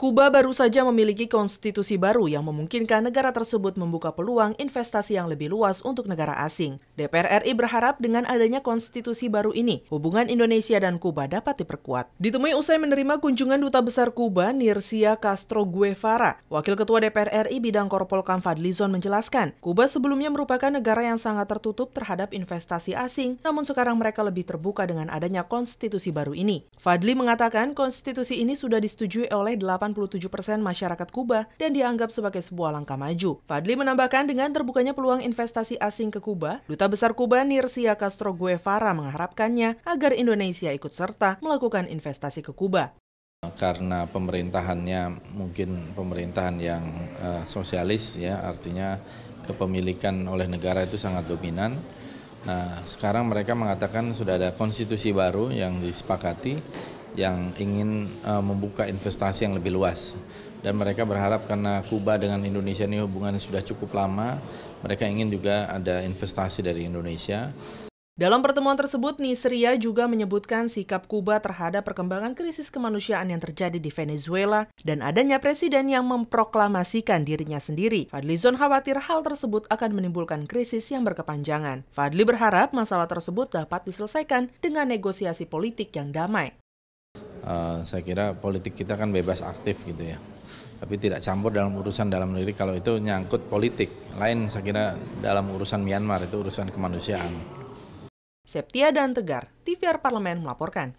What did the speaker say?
Kuba baru saja memiliki konstitusi baru yang memungkinkan negara tersebut membuka peluang investasi yang lebih luas untuk negara asing. DPR RI berharap dengan adanya konstitusi baru ini, hubungan Indonesia dan Kuba dapat diperkuat. Ditemui usai menerima kunjungan Duta Besar Kuba, Nirsia Castro Guevara, Wakil Ketua DPR RI Bidang Korpolkam Fadlizon menjelaskan, Kuba sebelumnya merupakan negara yang sangat tertutup terhadap investasi asing, namun sekarang mereka lebih terbuka dengan adanya konstitusi baru ini. Fadli mengatakan konstitusi ini sudah disetujui oleh 8 87 persen masyarakat Kuba dan dianggap sebagai sebuah langkah maju. Fadli menambahkan dengan terbukanya peluang investasi asing ke Kuba, Duta Besar Kuba Nirsia Castro Guevara mengharapkannya agar Indonesia ikut serta melakukan investasi ke Kuba karena pemerintahannya mungkin pemerintahan yang uh, sosialis ya artinya kepemilikan oleh negara itu sangat dominan. Nah, sekarang mereka mengatakan sudah ada konstitusi baru yang disepakati yang ingin uh, membuka investasi yang lebih luas. Dan mereka berharap karena Kuba dengan Indonesia ini hubungan sudah cukup lama, mereka ingin juga ada investasi dari Indonesia. Dalam pertemuan tersebut, Nisria juga menyebutkan sikap Kuba terhadap perkembangan krisis kemanusiaan yang terjadi di Venezuela dan adanya presiden yang memproklamasikan dirinya sendiri. Fadli Zon khawatir hal tersebut akan menimbulkan krisis yang berkepanjangan. Fadli berharap masalah tersebut dapat diselesaikan dengan negosiasi politik yang damai. Eh, saya kira politik kita kan bebas aktif gitu ya. Tapi tidak campur dalam urusan dalam negeri kalau itu nyangkut politik. Lain saya kira dalam urusan Myanmar itu urusan kemanusiaan. Septia dan Tegar, TVR Parlemen melaporkan.